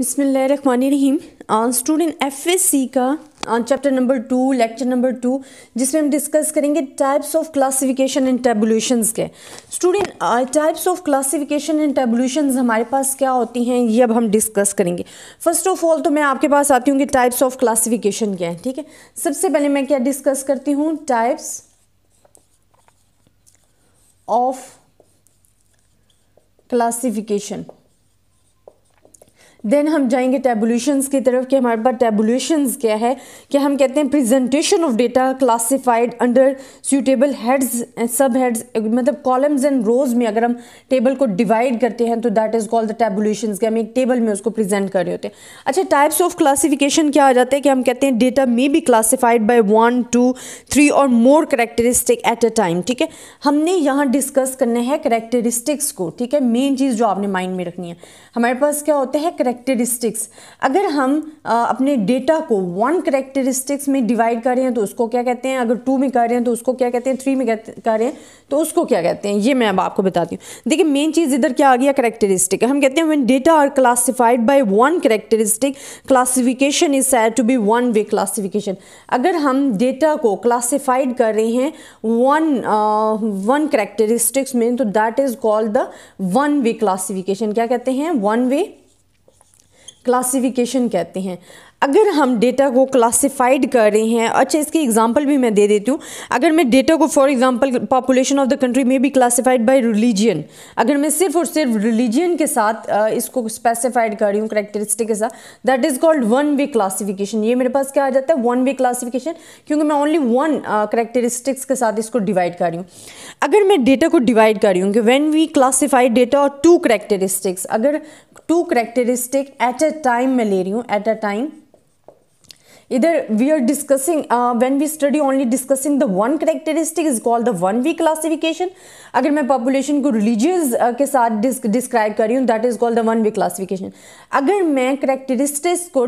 बिसमीम student F S C का chapter number two lecture number two जिसमें हम डिस्कस करेंगे types of classification and tabulations के student types of classification and tabulations हमारे पास क्या होती हैं ये अब हम डिस्कस करेंगे फर्स्ट ऑफ ऑल तो मैं आपके पास आती हूँ कि टाइप्स ऑफ क्लासिफिकेशन क्या है ठीक है सबसे पहले मैं क्या डिस्कस करती हूँ टाइप्स ऑफ क्लासिफिकेशन देन हम जाएंगे टेबुलेशंस की तरफ कि हमारे पास टेबुलेशंस क्या है कि हम कहते हैं presentation of data classified under suitable heads and sub heads मतलब कॉलम्स एंड रोज में अगर हम टेबल को डिवाइड करते हैं तो that is called the tabulation के हम एक टेबल में उसको प्रेजेंट कर रहे होते हैं अच्छा टाइप्स ऑफ क्लासीफिकेशन क्या आ जाते हैं कि हम कहते हैं data may be classified by one two three और more characteristic at a time ठीक है हमने यहाँ डिस्कस करना है करेक्टरिस्टिक्स को ठीक है मेन चीज़ जो आपने माइंड में रखनी है हमारे पास क्या होता है करेक्ट करेक्टरिस्टिक्स अगर हम आ, अपने डेटा को वन करेक्टरिस्टिक्स में डिवाइड कर रहे हैं तो उसको क्या कहते हैं अगर टू में कर रहे हैं तो उसको क्या कहते हैं थ्री में कर रहे हैं तो उसको क्या कहते हैं ये मैं अब आपको बताती हूँ देखिए मेन चीज़ इधर क्या आ गया करेक्टरिस्टिक हम कहते हैं when data are classified by one characteristic classification is said to be one way classification अगर हम डेटा को क्लासीफाइड कर रहे हैं वन वन करेक्टरिस्टिक्स में तो that is called the one way classification क्या कहते हैं वन वे क्लासिफिकेशन कहते हैं अगर हम डेटा को क्लासिफाइड कर रहे हैं अच्छा इसकी एग्जांपल भी मैं दे देती हूँ अगर मैं डेटा को for example population of the country में भी क्लासिफाइड बाय रिलीजन अगर मैं सिर्फ और सिर्फ रिलीजन के साथ इसको स्पेसिफाइड कर रही हूँ करेक्टरिस्टिक के साथ that is called one way classification ये मेरे पास क्या आ जाता है वन वे क्लासिफिकेशन क्योंकि मैं ओनली वन करेक्टरिस्टिक्स के साथ इसको डिवाइड कर रही हूँ अगर मैं डेटा को डिवाइड कर रही हूँ कि वैन वी क्लासीफाइड डेटा और टू करेक्टरिस्टिक्स अगर two characteristic at a time malaria at a time either we are discussing uh, when we study only discussing the one characteristic is called the one week classification अगर मैं population को religious uh, के साथ describe that is called the one week classification अगर मैं characteristics को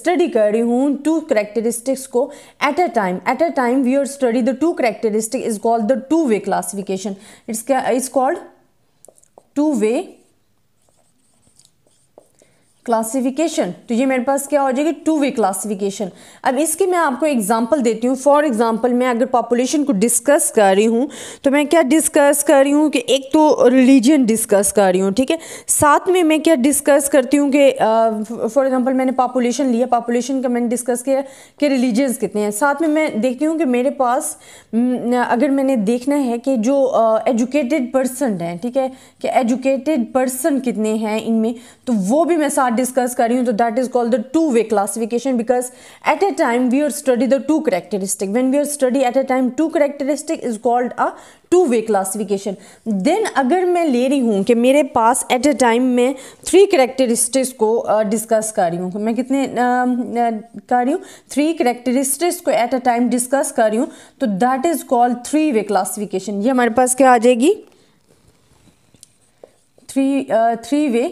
study कर रही two characteristics को at a time at a time we are study the two characteristic is called the two way classification it's it's called two way classification तो ये मेरे पास क्या हो जाएगी टू वे क्लासिफिकेशन अब इसकी मैं आपको एग्जांपल देती हूँ फॉर एग्जांपल मैं अगर पॉपुलेशन को डिस्कस कर रही हूँ तो मैं क्या डिस्कस कर रही हूँ कि एक तो रिलीजन डिस्कस कर रही हूँ ठीक है साथ में मैं क्या डिस्कस करती हूँ कि फॉर एग्ज़ाम्पल मैंने पॉपुलेशन लिया पॉपुलेशन का मैंने डिस्कस किया कि रिलीजन्स कितने हैं साथ में मैं देखती हूँ कि मेरे पास अगर मैंने देखना है कि जो एजुकेटेड पर्सन हैं ठीक है कि एजुकेटेड पर्सन कितने हैं इनमें तो वो भी मैं साथ डिस्कस कर रही हूँ तो that is called the two way classification because at a time we are study the two characteristic when we are study at a time two characteristic is called a two way classification then अगर मैं ले रही हूँ कि मेरे पास at a time मैं three characteristics को डिस्कस कर रही हूँ मैं कितने कर रही हूँ थ्री करेक्टरिस्टिक्स को एट अ टाइम डिस्कस कर रही हूँ तो that is called three way classification ये हमारे पास क्या आ जाएगी थ्री थ्री वे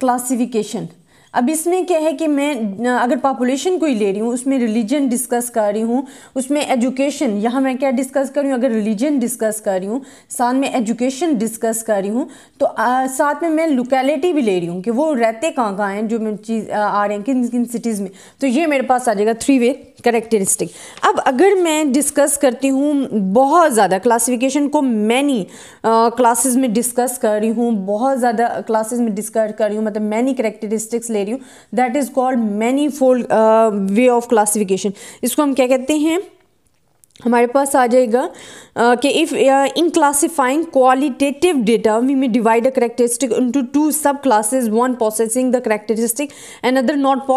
क्लासिफिकेशन अब इसमें क्या है कि मैं अगर पॉपुलेशन को ही ले रही हूँ उसमें रिलीजन डिस्कस कर रही हूँ उसमें एजुकेशन यहाँ मैं क्या डिस्कस कर रही हूँ अगर रिलीजन डिस्कस कर रही हूँ साथ में एजुकेशन डिस्कस कर रही हूँ तो आ, साथ में मैं लोकेलिटी भी ले रही हूँ कि वो रहते कहाँ कहाँ हैं जो चीज़ आ रहे हैं किन किन सिटीज़ में तो ये मेरे पास आ जाएगा थ्री वे करेक्टरिस्टिक अब अगर मैं डिस्कस करती हूँ बहुत ज़्यादा क्लासिफिकेशन को मैनी क्लासेस में डिस्कस कर रही हूँ बहुत ज़्यादा क्लासेस में डिस्कस कर रही हूँ मतलब मैनी करेक्टरिस्टिक्स ले रही हूँ that is called many fold way of classification इसको हम क्या कहते हैं हमारे पास आ जाएगा कि if in classifying qualitative data we may divide a characteristic into two sub classes one processing the characteristic and other not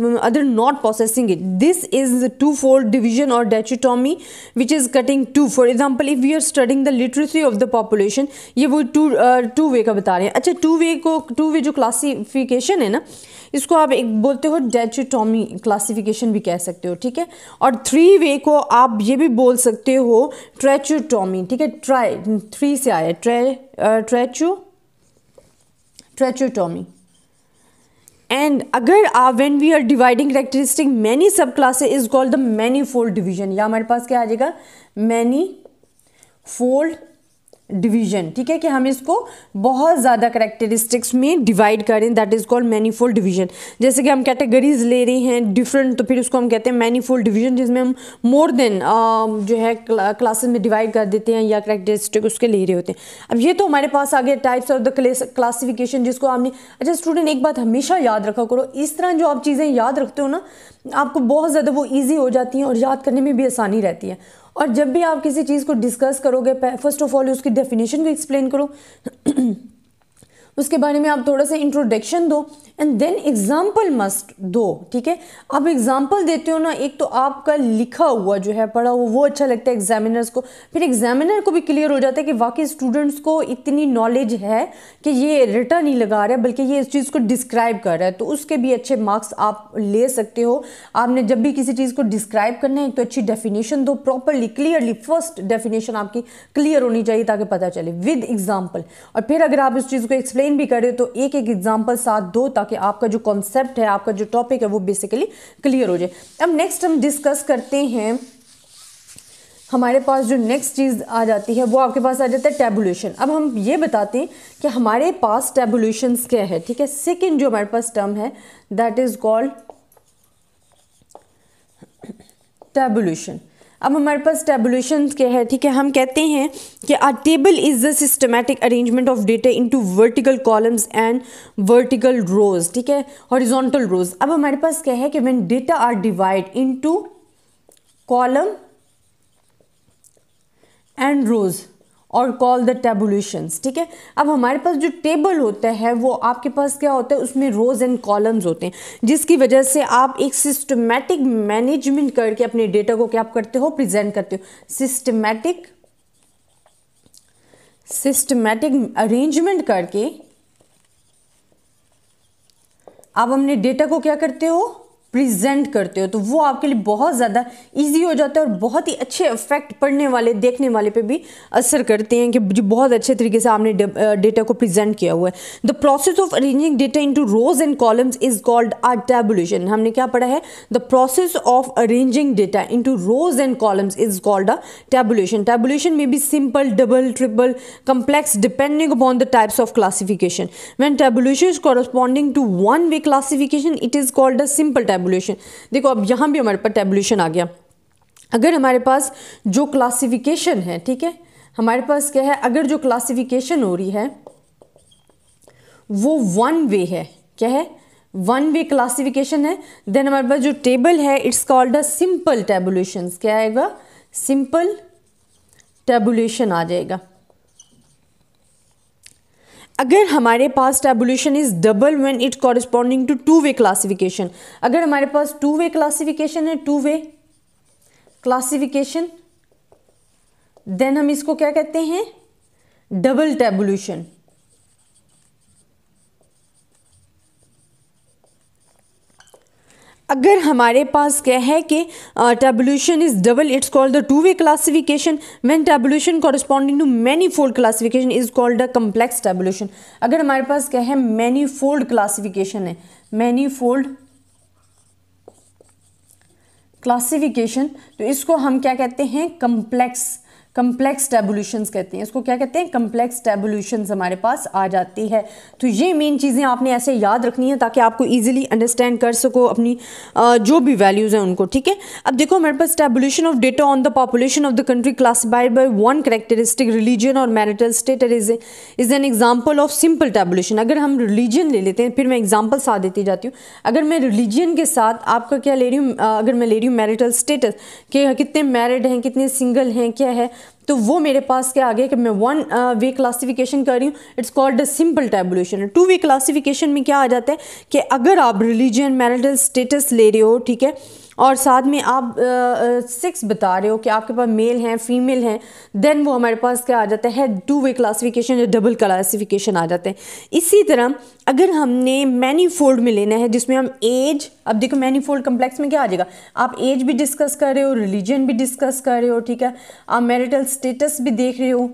other not processing it this is two fold division और dichotomy which is cutting two for example if we are studying the literacy of the population ये वो to two वे का बता रहे हैं अच्छा two way को two way जो क्लासीफिकेशन है ना इसको आप एक बोलते हो डेचोटॉमी क्लासीफिकेशन भी कह सकते हो ठीक है और थ्री वे को आप ये भी भी बोल सकते हो ट्रेचोटॉमी ठीक है ट्राई थ्री से आया ट्रे ट्रेचो ट्रेचोटॉमी एंड अगर uh when we are dividing characteristic many sub classes is called the many fold division या हमारे पास क्या आ जाएगा मैनी फोल्ड डिवीजन ठीक है कि हम इसको बहुत ज़्यादा करेक्टरिस्टिक्स में डिवाइड करें that is called manifold division जैसे कि हम कैटेगरीज ले रहे हैं डिफरेंट तो फिर उसको हम कहते हैं मैनीफोल्ड डिवीजन जिसमें हम मोर देन um, जो है क्लासेस में डिवाइड कर देते हैं या करेक्टरिस्टिक उसके ले रहे होते हैं अब ये तो हमारे पास आ गया टाइप्स ऑफ द क्लासीफिकेशन जिसको आपने अच्छा स्टूडेंट एक बात हमेशा याद रखा करो इस तरह जो आप चीज़ें याद रखते हो ना आपको बहुत ज़्यादा वो ईजी हो जाती हैं और याद करने में भी आसानी रहती है और जब भी आप किसी चीज़ को डिस्कस करोगे फर्स्ट ऑफ ऑल उसकी डेफिनेशन को एक्सप्लेन करो उसके बारे में आप थोड़ा सा इंट्रोडक्शन दो एंड देन एग्ज़ाम्पल मस्ट दो ठीक है आप एग्ज़ाम्पल देते हो ना एक तो आपका लिखा हुआ जो है पढ़ा हुआ वो अच्छा लगता है एग्जामिनर्स को फिर एग्जामिनर को भी क्लियर हो जाता है कि वाकई स्टूडेंट्स को इतनी नॉलेज है कि ये रिटर्न नहीं लगा रहा है बल्कि ये इस चीज़ को डिस्क्राइब कर रहा है तो उसके भी अच्छे मार्क्स आप ले सकते हो आपने जब भी किसी चीज़ को डिस्क्राइब करना है तो अच्छी डेफिनेशन दो प्रॉपरली क्लियरली फर्स्ट डेफिनेशन आपकी क्लियर होनी चाहिए ताकि पता चले विद एग्जाम्पल और फिर अगर आप इस चीज़ को एक्सप्लेन एक्सप्लेन भी करें तो एक एक एग्जाम्पल साथ दो ताकि आपका जो कॉन्सेप्ट है आपका जो टॉपिक है वो बेसिकली क्लियर हो जाए अब नेक्स्ट हम डिस्कस करते हैं हमारे पास जो नेक्स्ट चीज़ आ जाती है वो आपके पास आ जाता है टेबुलेशन अब हम ये बताते हैं कि हमारे पास टेबुलेशंस क्या है ठीक है सेकेंड जो हमारे पास टर्म है दैट इज़ कॉल्ड टेबुलेशन अब हमारे पास टेबुलेशन क्या है ठीक है हम कहते हैं कि a table is the systematic arrangement of data into vertical columns and vertical rows ठीक है हॉरिजॉन्टल रोज अब हमारे पास क्या है कि when data are divide into column and rows और कॉल द टेबुलेशंस ठीक है अब हमारे पास जो टेबल होता है वो आपके पास क्या होता है उसमें रोज़ एंड कॉलम्स होते हैं जिसकी वजह से आप एक सिस्टमेटिक मैनेजमेंट करके अपने डेटा को क्या आप करते हो प्रेजेंट करते हो सिस्टमेटिक सिस्टमेटिक अरेंजमेंट करके आप अपने डेटा को क्या करते हो प्रेजेंट करते हो तो वो आपके लिए बहुत ज़्यादा इजी हो जाता है और बहुत ही अच्छे इफेक्ट पढ़ने वाले देखने वाले पे भी असर करते हैं कि जो बहुत अच्छे तरीके से आपने डेटा को प्रेजेंट किया हुआ है the process of arranging data into rows and columns is called a tabulation हमने क्या पढ़ा है the process of arranging data into rows and columns is called a tabulation tabulation में be simple double triple complex depending upon the types of classification when tabulation is corresponding to one way classification it is called a simple tabulation देखो अब यहाँ भी हमारे पास tabulation आ गया अगर हमारे पास जो क्लासिफिकेशन है ठीक है हमारे पास क्या है अगर जो क्लासिफिकेशन हो रही है वो वन वे है क्या है वन वे क्लासिफिकेशन है देन हमारे पास जो टेबल है it's called a simple tabulation क्या आएगा सिंपल टेबुलेशन आ जाएगा अगर हमारे पास tabulation is double when it corresponding to two way classification अगर हमारे पास टू वे क्लासिफिकेशन है टू वे क्लासिफिकेशन देन हम इसको क्या कहते हैं डबल टेबुलेशन अगर हमारे पास क्या है कि tabulation is double it's called the two way classification man tabulation corresponding to many fold classification is called a complex tabulation अगर हमारे पास क्या है मैनी फोल्ड क्लासिफिकेशन है मैनी फोल्ड क्लासिफिकेशन तो इसको हम क्या कहते हैं कम्प्लेक्स कम्प्लेक्स टेबोल्यूशंस कहते हैं इसको क्या कहते हैं कम्प्लेक्स टेबोल्यूशंस हमारे पास आ जाती है तो ये मेन चीज़ें आपने ऐसे याद रखनी है ताकि आपको ईजिली अंडरस्टैंड कर सको अपनी जो भी वैल्यूज़ हैं उनको ठीक है अब देखो हमारे पास tabulation of data on the population of the country classified by one characteristic religion और marital status is is an example of simple tabulation अगर हम रिलीजन ले लेते हैं फिर मैं एग्जाम्पल साथ देती जाती हूँ अगर मैं रिलीजन के साथ आपका क्या ले रही हूँ अगर मैं ले रही हूँ मैरिटल स्टेटस कि कितने मैरिड हैं कितने सिंगल हैं क्या है तो वो मेरे पास क्या आ गया कि मैं वन वे क्लासिफिकेशन कर रही हूँ it's called a simple tabulation two way classification में क्या आ जाता है कि अगर आप रिलीजन मैरिटल स्टेटस ले रहे हो ठीक है और साथ में आप सिक्स बता रहे हो कि आपके पास मेल हैं फीमेल हैं देन वो हमारे पास क्या आ जाता है टू वे क्लासिफिकेशन या डबल क्लासिफिकेशन आ जाते हैं इसी तरह अगर हमने मैनी फोल्ड में लेना है जिसमें हम एज अब देखो मैनी फोल्ड कम्प्लेक्स में क्या आ जाएगा आप एज भी डिस्कस कर रहे हो रिलीजन भी डिस्कस कर रहे हो ठीक है आप मैरिटल स्टेटस भी देख रहे हो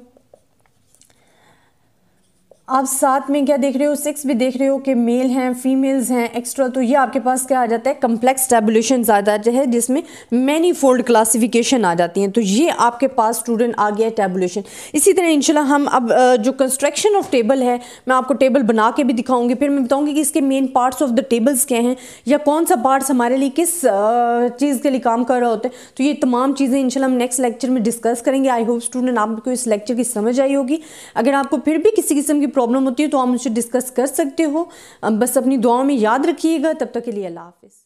आप साथ में क्या देख रहे हो सिक्स भी देख रहे हो कि मेल हैं फीमेल्स हैं एक्स्ट्रा तो ये आपके पास क्या आ जाता है कम्प्लेक्स टेबुलेशन आ जो है जिसमें मैनी फोल्ड क्लासीफिकेशन आ जाती हैं तो ये आपके पास स्टूडेंट आ गया है टेबुलेशन इसी तरह इंशाल्लाह हम अब जो कंस्ट्रक्शन ऑफ टेबल है मैं आपको टेबल बना के भी दिखाऊंगी फिर मैं बताऊँगी कि इसके main parts of the tables क्या हैं या कौन सा पार्ट्स हमारे लिए किस चीज़ के लिए काम कर रहा होता है तो ये तमाम चीज़ें इनशाला हम नेक्स्ट लेक्चर में डिस्कस करेंगे आई होप स्टूडेंट आपको इस लेक्चर की समझ आई होगी अगर आपको फिर भी किसी किस्म की प्रॉब्लम होती है तो आप मुझसे डिस्कस कर सकते हो बस अपनी दुआओं में याद रखिएगा तब तक के लिए अल्लाह हाफिज़